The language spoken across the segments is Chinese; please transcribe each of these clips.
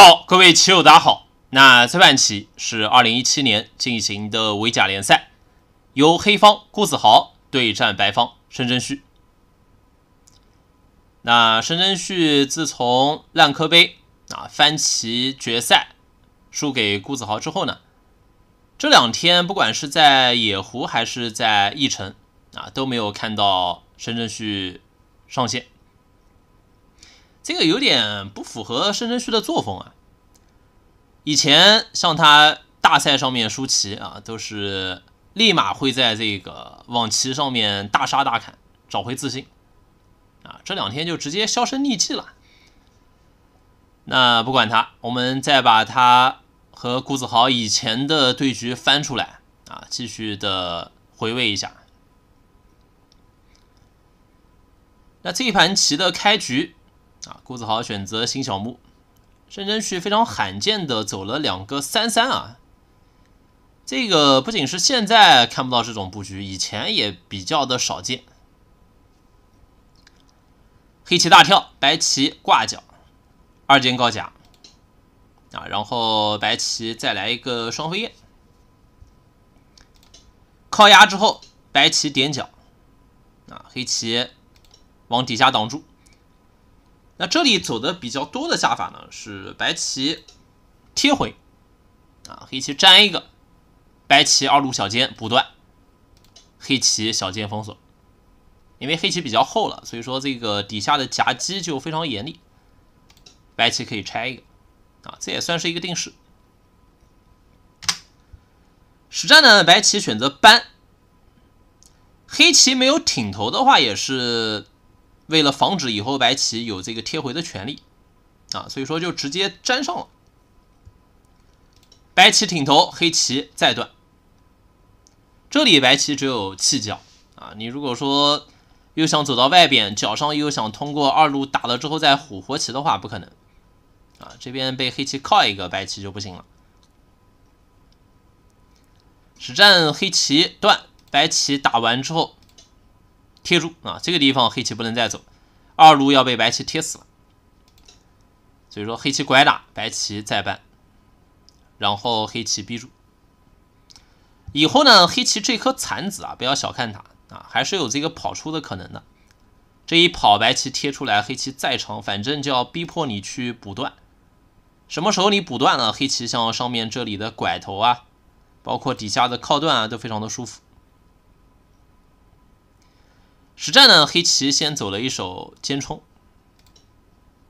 好，各位棋友，大家好。那这盘棋是二零一七年进行的围甲联赛，由黑方顾子豪对战白方申真旭。那申真旭自从烂柯杯啊番棋决赛输给顾子豪之后呢，这两天不管是在野狐还是在弈城啊，都没有看到申真旭上线。这个有点不符合申真谞的作风啊！以前像他大赛上面输棋啊，都是立马会在这个网棋上面大杀大砍，找回自信啊。这两天就直接销声匿迹了。那不管他，我们再把他和谷子豪以前的对局翻出来啊，继续的回味一下。那这一盘棋的开局。啊，顾子豪选择新小木，申真谞非常罕见的走了两个三三啊，这个不仅是现在看不到这种布局，以前也比较的少见。黑棋大跳，白棋挂角，二间高甲啊，然后白棋再来一个双飞燕，靠压之后，白棋点角，啊，黑棋往底下挡住。那这里走的比较多的下法呢，是白棋贴回，啊，黑棋粘一个，白棋二路小尖补断，黑棋小尖封锁，因为黑棋比较厚了，所以说这个底下的夹击就非常严厉，白棋可以拆一个，啊，这也算是一个定式。实战呢，白棋选择搬，黑棋没有挺头的话也是。为了防止以后白棋有这个贴回的权利，啊，所以说就直接粘上了。白棋挺头，黑棋再断。这里白棋只有弃角啊，你如果说又想走到外边，角上又想通过二路打了之后再虎活棋的话，不可能，啊，这边被黑棋靠一个，白棋就不行了。实战黑棋断，白棋打完之后。贴住啊！这个地方黑棋不能再走，二路要被白棋贴死了。所以说黑棋拐打，白棋再扳，然后黑棋逼住。以后呢，黑棋这颗残子啊，不要小看它啊，还是有这个跑出的可能的。这一跑，白棋贴出来，黑棋再长，反正就要逼迫你去补断。什么时候你补断了，黑棋像上面这里的拐头啊，包括底下的靠断啊，都非常的舒服。实战呢，黑棋先走了一手尖冲，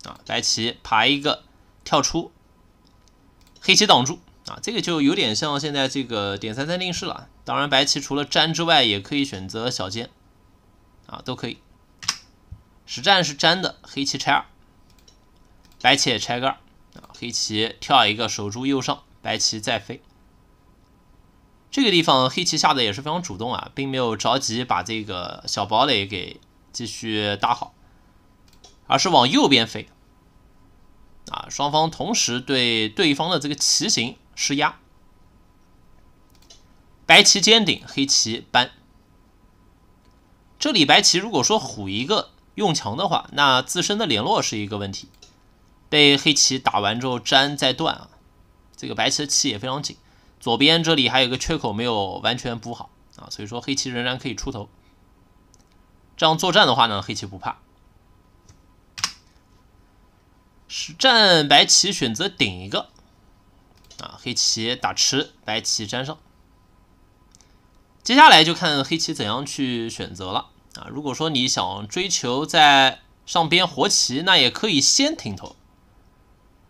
啊，白棋爬一个跳出，黑棋挡住，啊，这个就有点像现在这个点三三定式了。当然，白棋除了粘之外，也可以选择小尖，啊，都可以。实战是粘的，黑棋拆二，白棋也拆个二，啊，黑棋跳一个守住右上，白棋再飞。这个地方黑棋下的也是非常主动啊，并没有着急把这个小堡垒给继续搭好，而是往右边飞。啊，双方同时对对方的这个棋形施压。白棋尖顶，黑棋扳。这里白棋如果说虎一个用强的话，那自身的联络是一个问题。被黑棋打完之后粘再断啊，这个白棋的气也非常紧。左边这里还有个缺口没有完全补好啊，所以说黑棋仍然可以出头。这样作战的话呢，黑棋不怕。实战白棋选择顶一个啊，黑棋打吃，白棋粘上。接下来就看黑棋怎样去选择了啊。如果说你想追求在上边活棋，那也可以先停头，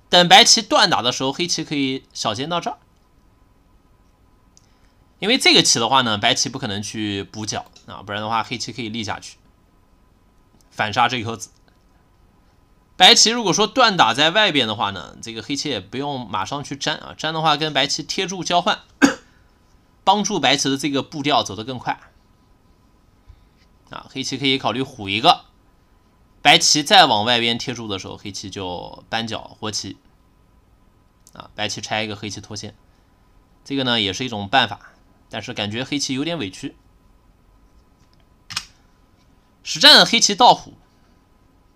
等白棋断打的时候，黑棋可以小尖到这儿。因为这个棋的话呢，白棋不可能去补角啊，不然的话黑棋可以立下去，反杀这颗子。白棋如果说断打在外边的话呢，这个黑棋也不用马上去粘啊，粘的话跟白棋贴住交换，帮助白棋的这个步调走得更快。啊，黑棋可以考虑虎一个，白棋再往外边贴住的时候，黑棋就扳角活棋。啊，白棋拆一个，黑棋脱线，这个呢也是一种办法。但是感觉黑棋有点委屈。实战黑棋倒虎，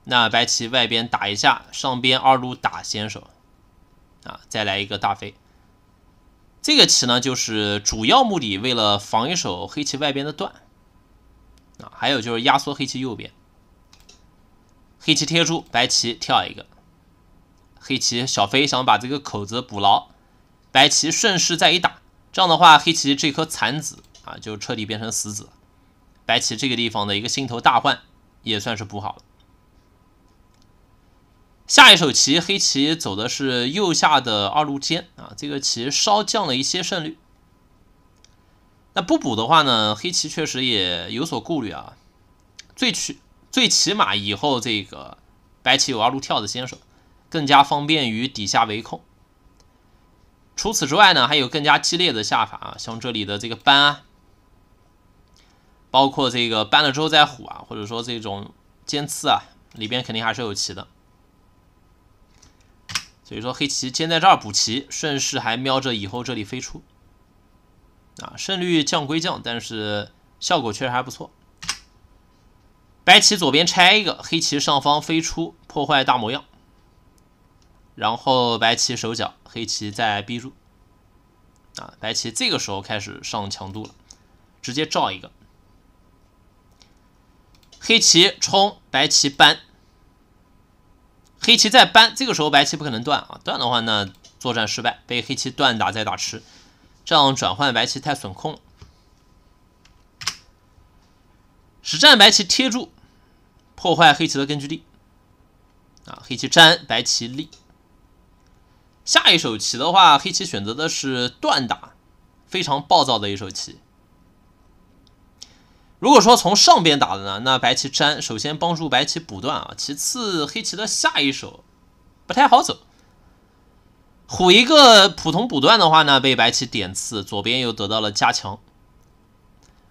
那白棋外边打一下，上边二路打先手，啊，再来一个大飞。这个棋呢，就是主要目的为了防一手黑棋外边的断，啊，还有就是压缩黑棋右边。黑棋贴住，白棋跳一个，黑棋小飞想把这个口子补牢，白棋顺势再一打。这样的话，黑棋这颗残子啊，就彻底变成死子。白棋这个地方的一个心头大患，也算是补好了。下一手棋，黑棋走的是右下的二路尖啊，这个棋稍降了一些胜率。那不补的话呢，黑棋确实也有所顾虑啊。最起最起码以后这个白棋有二路跳的先手，更加方便于底下围控。除此之外呢，还有更加激烈的下法啊，像这里的这个搬啊，包括这个搬了之后再虎啊，或者说这种尖刺啊，里边肯定还是有棋的。所以说黑棋先在这儿补棋，顺势还瞄着以后这里飞出，啊，胜率降归降，但是效果确实还不错。白棋左边拆一个，黑棋上方飞出，破坏大模样。然后白棋守角，黑棋再逼住。啊，白棋这个时候开始上强度了，直接照一个。黑棋冲，白棋搬，黑棋再搬。这个时候白棋不可能断啊，断的话呢，作战失败，被黑棋断打再打吃，这样转换白棋太损控了。实战白棋贴住，破坏黑棋的根据地。啊，黑棋粘，白棋立。下一手棋的话，黑棋选择的是断打，非常暴躁的一手棋。如果说从上边打的呢，那白棋粘，首先帮助白棋补断啊，其次黑棋的下一手不太好走，虎一个普通补断的话呢，被白棋点刺，左边又得到了加强，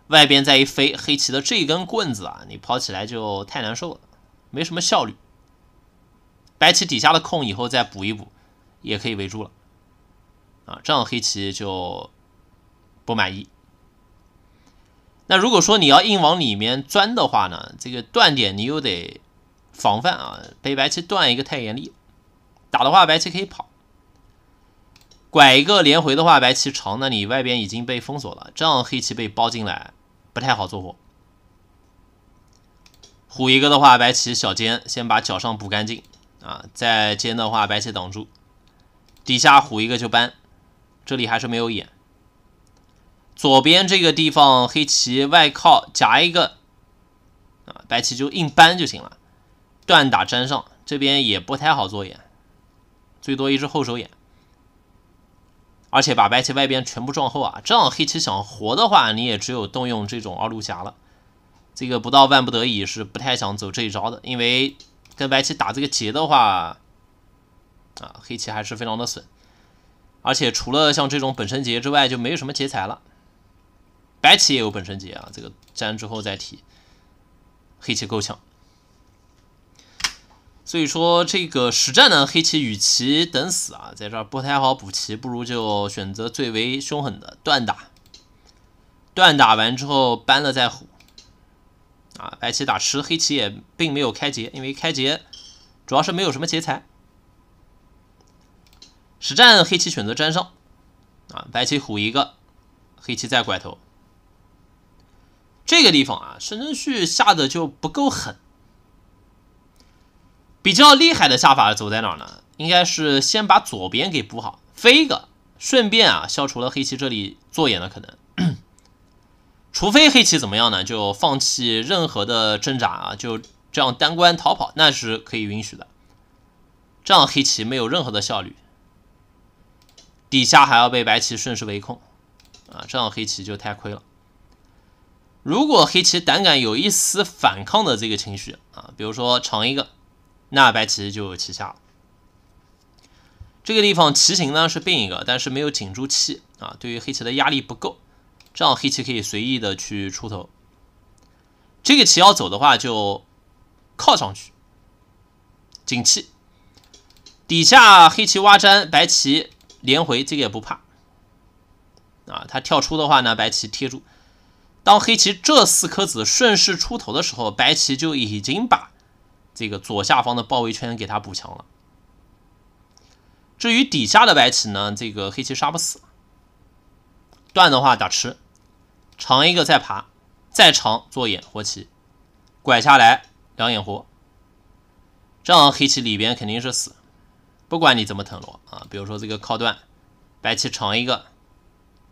外边再一飞，黑棋的这一根棍子啊，你跑起来就太难受了，没什么效率。白棋底下的空以后再补一补。也可以围住了，啊，这样黑棋就不满意。那如果说你要硬往里面钻的话呢，这个断点你又得防范啊，被白棋断一个太严厉。打的话，白棋可以跑，拐一个连回的话，白棋长，那你外边已经被封锁了，这样黑棋被包进来不太好做活。虎一个的话，白棋小尖，先把脚上补干净啊，再尖的话，白棋挡住。底下虎一个就搬，这里还是没有眼。左边这个地方黑棋外靠夹一个啊，白棋就硬搬就行了，断打粘上。这边也不太好做眼，最多一只后手眼。而且把白棋外边全部撞厚啊，这样黑棋想活的话，你也只有动用这种二路夹了。这个不到万不得已，是不太想走这一招的，因为跟白棋打这个劫的话。啊，黑棋还是非常的损，而且除了像这种本身劫之外，就没有什么劫财了。白棋也有本身劫啊，这个粘之后再提，黑棋够呛。所以说这个实战呢，黑棋与其等死啊，在这儿不太好补棋，不如就选择最为凶狠的断打。断打完之后搬了再虎。啊，白棋打吃，黑棋也并没有开劫，因为开劫主要是没有什么劫财。实战黑棋选择粘上，啊，白棋虎一个，黑棋再拐头。这个地方啊，申真谞下的就不够狠。比较厉害的下法走在哪呢？应该是先把左边给补好，飞一个，顺便啊消除了黑棋这里做眼的可能。除非黑棋怎么样呢？就放弃任何的挣扎啊，就这样单关逃跑，那是可以允许的。这样黑棋没有任何的效率。底下还要被白棋顺势围控啊，这样黑棋就太亏了。如果黑棋胆敢有一丝反抗的这个情绪啊，比如说长一个，那白棋就有棋下了。这个地方棋形呢是变一个，但是没有紧住气啊，对于黑棋的压力不够，这样黑棋可以随意的去出头。这个棋要走的话就靠上去紧气，底下黑棋挖粘白棋。连回这个也不怕，啊，他跳出的话呢，白棋贴住。当黑棋这四颗子顺势出头的时候，白棋就已经把这个左下方的包围圈给他补强了。至于底下的白棋呢，这个黑棋杀不死。断的话打吃，长一个再爬，再长做眼活棋，拐下来两眼活，这样黑棋里边肯定是死。不管你怎么腾挪啊，比如说这个靠断，白棋长一个，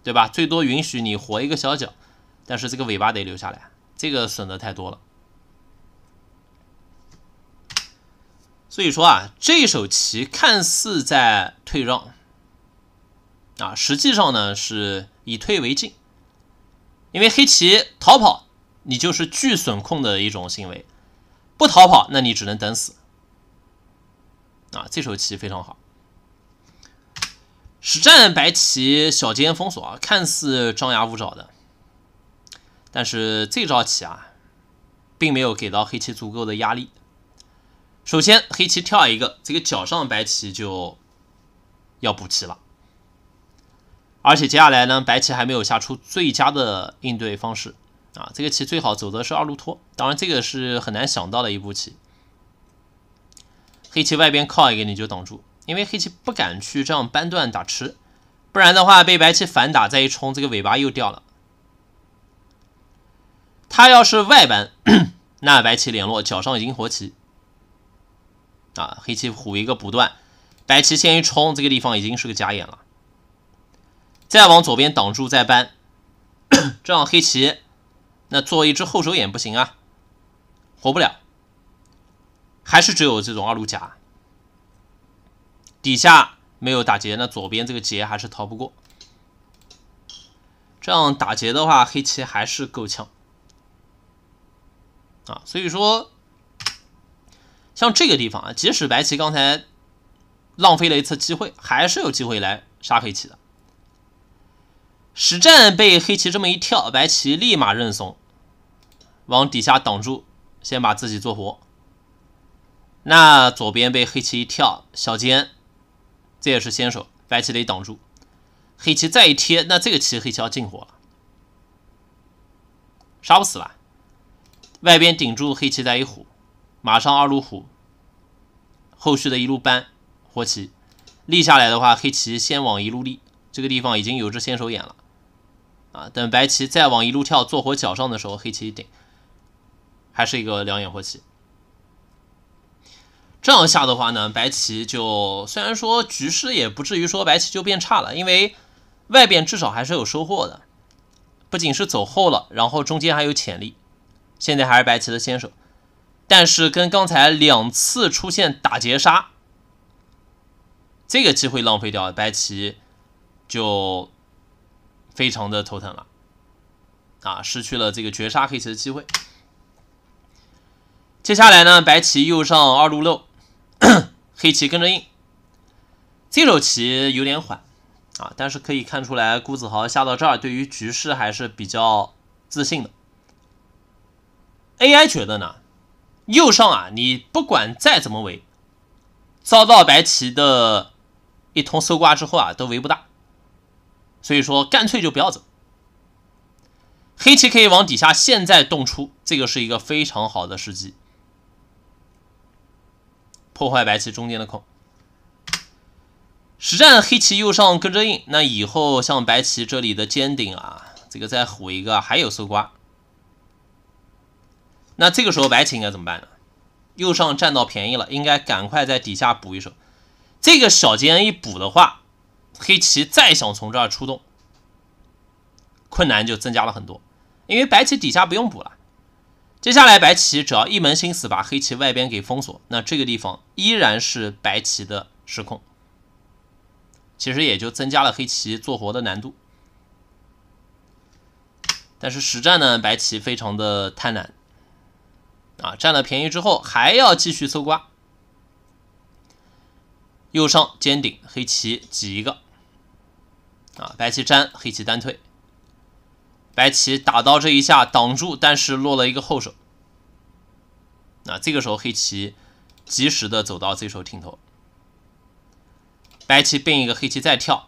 对吧？最多允许你活一个小角，但是这个尾巴得留下来，这个损的太多了。所以说啊，这一手棋看似在退让，啊，实际上呢是以退为进，因为黑棋逃跑，你就是巨损控的一种行为；不逃跑，那你只能等死。啊，这手棋非常好。实战白棋小尖封锁啊，看似张牙舞爪的，但是这招棋啊，并没有给到黑棋足够的压力。首先，黑棋跳一个，这个角上白棋就要补棋了。而且接下来呢，白棋还没有下出最佳的应对方式啊。这个棋最好走的是二路拖，当然这个是很难想到的一步棋。黑棋外边靠一个，你就挡住，因为黑棋不敢去这样扳断打吃，不然的话被白棋反打再一冲，这个尾巴又掉了。他要是外扳，那白棋联络脚上已经活棋，啊，黑棋虎一个补断，白棋先一冲，这个地方已经是个假眼了，再往左边挡住再搬，这样黑棋那做一只后手眼不行啊，活不了。还是只有这种二路夹，底下没有打劫，那左边这个劫还是逃不过。这样打劫的话，黑棋还是够呛啊。所以说，像这个地方啊，即使白棋刚才浪费了一次机会，还是有机会来杀黑棋的。实战被黑棋这么一跳，白棋立马认怂，往底下挡住，先把自己做活。那左边被黑棋一跳小尖，这也是先手，白棋得挡住，黑棋再一贴，那这个棋黑棋要进活了，杀不死吧？外边顶住黑棋再一虎，马上二路虎，后续的一路扳活棋，立下来的话，黑棋先往一路立，这个地方已经有只先手眼了，啊，等白棋再往一路跳做活脚上的时候，黑棋顶，还是一个两眼活棋。这样下的话呢，白棋就虽然说局势也不至于说白棋就变差了，因为外边至少还是有收获的，不仅是走后了，然后中间还有潜力，现在还是白棋的先手，但是跟刚才两次出现打劫杀这个机会浪费掉，白棋就非常的头疼了，啊，失去了这个绝杀黑棋的机会。接下来呢，白棋又上二路漏，黑棋跟着应，这手棋有点缓啊，但是可以看出来顾子豪下到这儿，对于局势还是比较自信的。AI 觉得呢，右上啊，你不管再怎么围，遭到白棋的一通搜刮之后啊，都围不大，所以说干脆就不要走。黑棋可以往底下现在动出，这个是一个非常好的时机。破坏白棋中间的空。实战黑棋右上跟着应，那以后像白棋这里的尖顶啊，这个再虎一个还有搜刮。那这个时候白棋应该怎么办呢？右上占到便宜了，应该赶快在底下补一手。这个小尖一补的话，黑棋再想从这儿出动，困难就增加了很多，因为白棋底下不用补了。接下来白棋只要一门心思把黑棋外边给封锁，那这个地方依然是白棋的失控。其实也就增加了黑棋做活的难度。但是实战呢，白棋非常的贪婪，啊，占了便宜之后还要继续搜刮。右上尖顶黑棋挤一个，啊，白棋粘，黑棋单退。白棋打到这一下挡住，但是落了一个后手。那这个时候黑棋及时的走到这手挺头，白棋变一个黑棋再跳。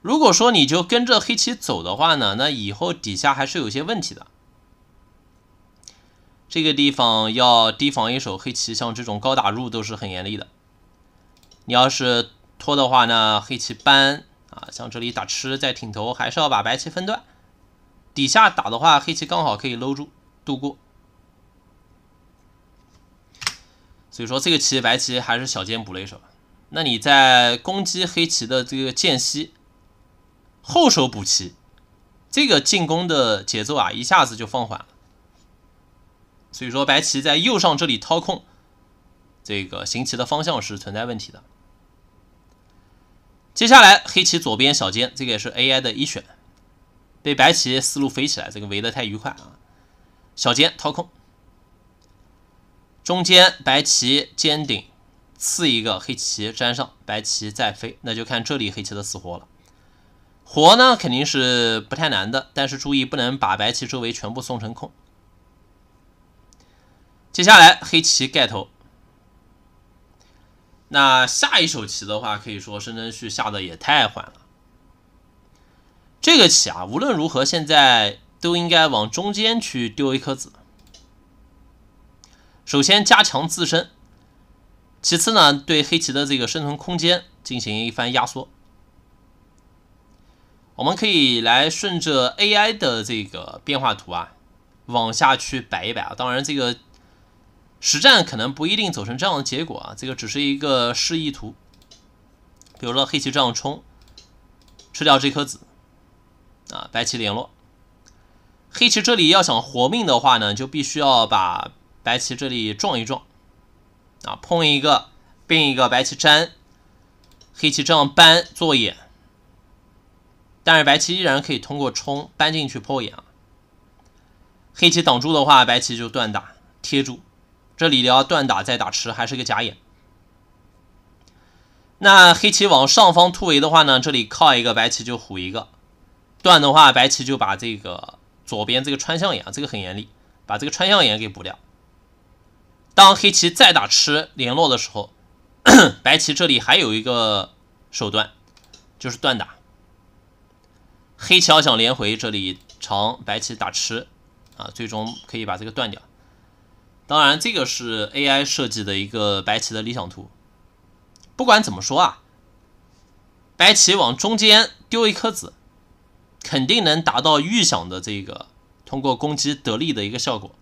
如果说你就跟着黑棋走的话呢，那以后底下还是有些问题的。这个地方要提防一手黑棋，像这种高打入都是很严厉的。你要是拖的话呢，黑棋搬啊，像这里打吃再挺头，还是要把白棋分段。底下打的话，黑棋刚好可以搂住度过，所以说这个棋白棋还是小尖补了一手。那你在攻击黑棋的这个间隙后手补棋，这个进攻的节奏啊一下子就放缓了。所以说白棋在右上这里掏空这个行棋的方向是存在问题的。接下来黑棋左边小尖，这个也是 AI 的一选。被白棋思路飞起来，这个围得太愉快啊！小尖掏空，中间白棋尖顶刺一个，黑棋粘上，白棋再飞，那就看这里黑棋的死活了。活呢肯定是不太难的，但是注意不能把白棋周围全部送成空。接下来黑棋盖头，那下一手棋的话，可以说申真旭下的也太缓了。这个棋啊，无论如何现在都应该往中间去丢一颗子。首先加强自身，其次呢，对黑棋的这个生存空间进行一番压缩。我们可以来顺着 AI 的这个变化图啊，往下去摆一摆啊。当然这个实战可能不一定走成这样的结果啊，这个只是一个示意图。比如说黑棋这样冲，吃掉这颗子。啊，白棋联络，黑棋这里要想活命的话呢，就必须要把白棋这里撞一撞，啊，碰一个，并一个白棋粘，黑棋这样搬做眼，但是白棋依然可以通过冲搬进去破眼啊。黑棋挡住的话，白棋就断打贴住，这里要断打再打吃，还是个假眼。那黑棋往上方突围的话呢，这里靠一个白棋就虎一个。断的话，白棋就把这个左边这个穿象眼啊，这个很严厉，把这个穿象眼给补掉。当黑棋再打吃联络的时候，白棋这里还有一个手段，就是断打。黑棋要想连回，这里长白棋打吃啊，最终可以把这个断掉。当然，这个是 AI 设计的一个白棋的理想图。不管怎么说啊，白棋往中间丢一颗子。肯定能达到预想的这个通过攻击得力的一个效果，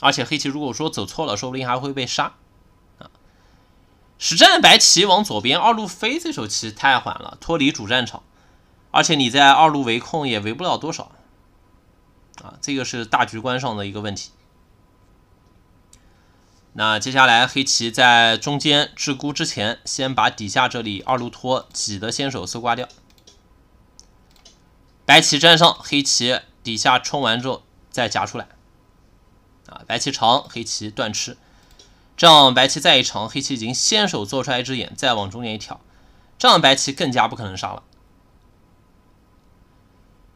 而且黑棋如果说走错了，说不定还会被杀啊。实战白棋往左边二路飞，这手棋太缓了，脱离主战场，而且你在二路围控也围不了多少啊，这个是大局观上的一个问题。那接下来黑棋在中间置孤之前，先把底下这里二路拖挤的先手搜刮掉。白棋粘上，黑棋底下冲完之后再夹出来，啊，白棋长，黑棋断吃，这样白棋再一长，黑棋已经先手做出来一只眼，再往中间一挑，这样白棋更加不可能杀了。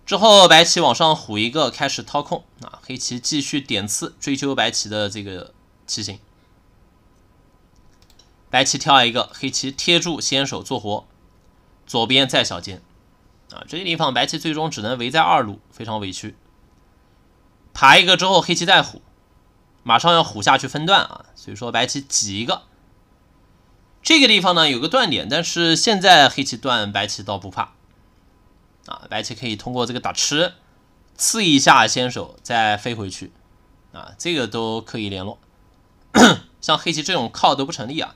之后白棋往上虎一个，开始掏空，啊，黑棋继续点刺追究白棋的这个棋形。白棋跳一个，黑棋贴住先手做活，左边再小尖。啊，这个地方白棋最终只能围在二路，非常委屈。爬一个之后，黑棋再虎，马上要虎下去分段啊。所以说白棋挤一个，这个地方呢有个断点，但是现在黑棋断，白棋倒不怕。啊，白棋可以通过这个打吃，刺一下先手，再飞回去，啊，这个都可以联络。像黑棋这种靠都不成立啊，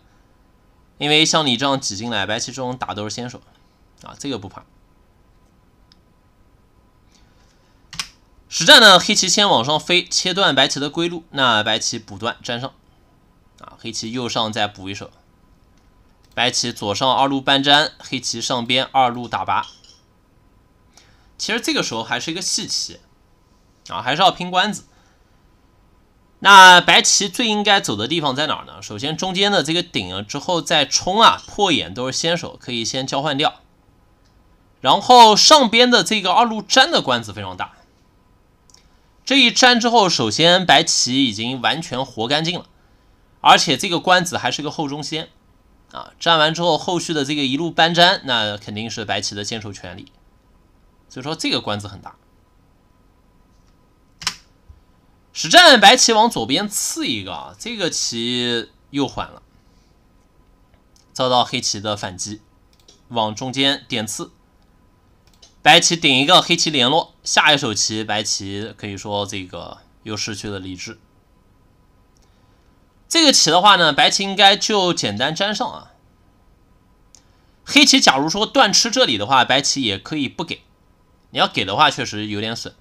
因为像你这样挤进来，白棋这种打都是先手，啊，这个不怕。实战呢，黑棋先往上飞，切断白棋的归路，那白棋补断粘上，啊，黑棋右上再补一手，白棋左上二路半粘，黑棋上边二路打拔。其实这个时候还是一个细棋，啊，还是要拼官子。那白棋最应该走的地方在哪儿呢？首先中间的这个顶啊，之后再冲啊，破眼都是先手，可以先交换掉。然后上边的这个二路粘的官子非常大。这一粘之后，首先白棋已经完全活干净了，而且这个官子还是个后中先，啊，粘完之后，后续的这个一路搬粘，那肯定是白棋的坚守权利，所以说这个官子很大。实战白棋往左边刺一个啊，这个棋又缓了，遭到黑棋的反击，往中间点刺，白棋顶一个，黑棋联络。下一手棋，白棋可以说这个又失去了理智。这个棋的话呢，白棋应该就简单粘上啊。黑棋假如说断吃这里的话，白棋也可以不给。你要给的话，确实有点损。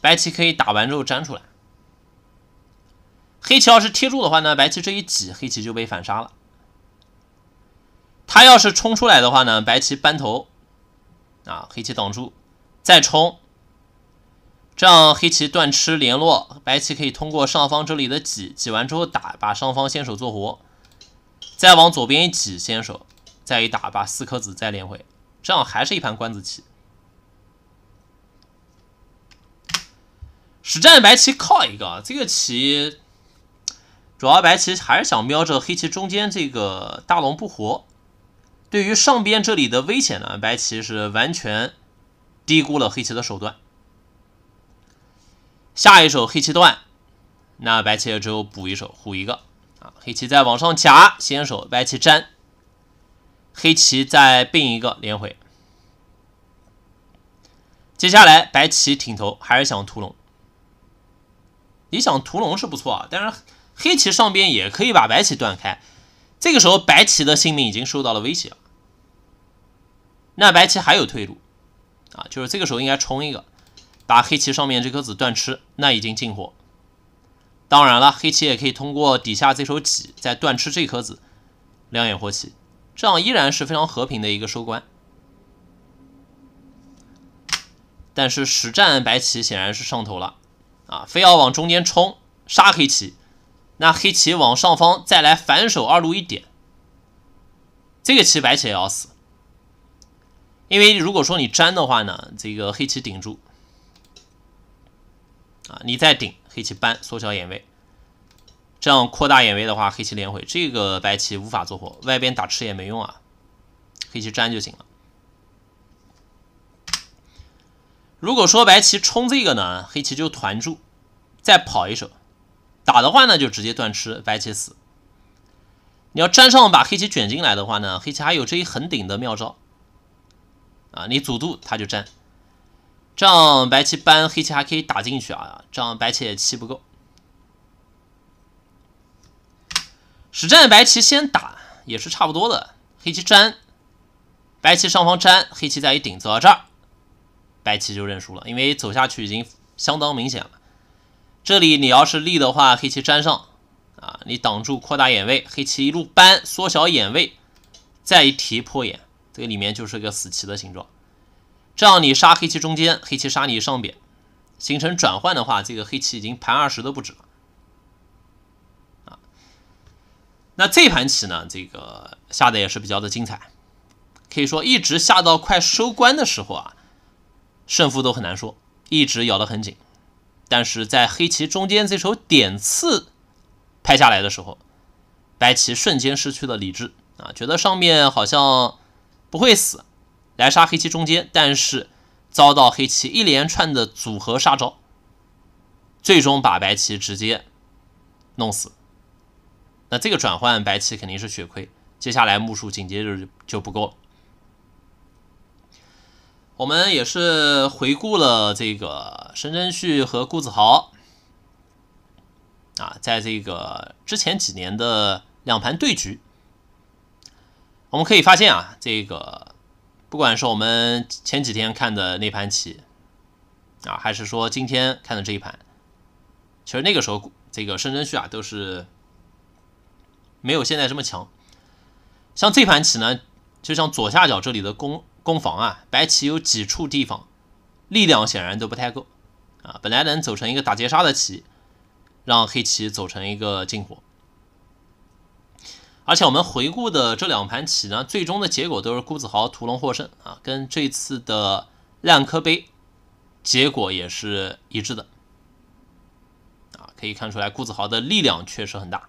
白棋可以打完之后粘出来。黑棋要是贴住的话呢，白棋这一挤，黑棋就被反杀了。他要是冲出来的话呢，白棋扳头啊，黑棋挡住再冲。这样黑棋断吃联络，白棋可以通过上方这里的挤挤完之后打，把上方先手做活，再往左边一挤先手，再一打把四颗子再连回，这样还是一盘官子棋。实战白棋靠一个这个棋，主要白棋还是想瞄着黑棋中间这个大龙不活。对于上边这里的危险呢，白棋是完全低估了黑棋的手段。下一手黑棋断，那白棋也只有补一手，虎一个啊。黑棋再往上夹，先手白棋粘，黑棋再并一个连回。接下来白棋挺头，还是想屠龙。你想屠龙是不错啊，但是黑棋上边也可以把白棋断开。这个时候白棋的性命已经受到了威胁了。那白棋还有退路啊，就是这个时候应该冲一个。把黑棋上面这颗子断吃，那已经进火。当然了，黑棋也可以通过底下这手挤，再断吃这颗子，两眼活棋，这样依然是非常和平的一个收官。但是实战白棋显然是上头了啊，非要往中间冲杀黑棋，那黑棋往上方再来反手二路一点，这个棋白棋也要死，因为如果说你粘的话呢，这个黑棋顶住。啊！你再顶黑棋扳，缩小眼位，这样扩大眼位的话，黑棋连回，这个白棋无法做活，外边打吃也没用啊，黑棋粘就行了。如果说白棋冲这个呢，黑棋就团住，再跑一手，打的话呢，就直接断吃，白棋死。你要粘上把黑棋卷进来的话呢，黑棋还有这一横顶的妙招啊，你阻渡他就粘。这样白棋搬，黑棋还可以打进去啊。这样白棋也气不够。实战白棋先打也是差不多的，黑棋粘，白棋上方粘，黑棋再一顶走到这儿，白棋就认输了，因为走下去已经相当明显了。这里你要是立的话，黑棋粘上啊，你挡住扩大眼位，黑棋一路搬缩小眼位，再一提破眼，这个里面就是个死棋的形状。这样你杀黑棋中间，黑棋杀你上边，形成转换的话，这个黑棋已经盘二十都不止了，啊，那这盘棋呢，这个下的也是比较的精彩，可以说一直下到快收官的时候啊，胜负都很难说，一直咬得很紧，但是在黑棋中间这手点刺拍下来的时候，白棋瞬间失去了理智，啊，觉得上面好像不会死。来杀黑棋中间，但是遭到黑棋一连串的组合杀招，最终把白棋直接弄死。那这个转换，白棋肯定是血亏。接下来目数紧接着就不够了。我们也是回顾了这个申真旭和顾子豪啊，在这个之前几年的两盘对局，我们可以发现啊，这个。不管是我们前几天看的那盘棋，啊，还是说今天看的这一盘，其实那个时候这个申真区啊都是没有现在这么强。像这盘棋呢，就像左下角这里的攻攻防啊，白棋有几处地方力量显然都不太够啊，本来能走成一个打劫杀的棋，让黑棋走成一个进火。而且我们回顾的这两盘棋呢，最终的结果都是顾子豪屠龙获胜啊，跟这次的烂柯杯结果也是一致的啊，可以看出来顾子豪的力量确实很大。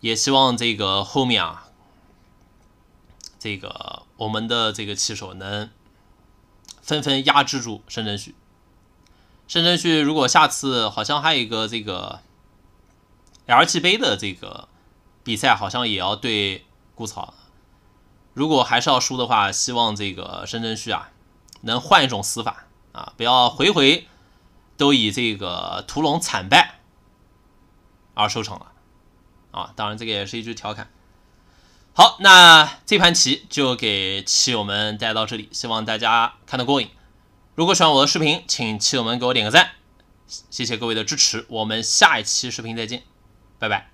也希望这个后面啊，这个我们的这个棋手能纷纷压制住深圳旭。深圳旭如果下次好像还有一个这个 L G 杯的这个。比赛好像也要对顾草，如果还是要输的话，希望这个申真旭啊能换一种死法啊，不要回回都以这个屠龙惨败而收场了啊！当然这个也是一句调侃。好，那这盘棋就给棋友们带到这里，希望大家看得过瘾。如果喜欢我的视频，请棋友们给我点个赞，谢谢各位的支持。我们下一期视频再见，拜拜。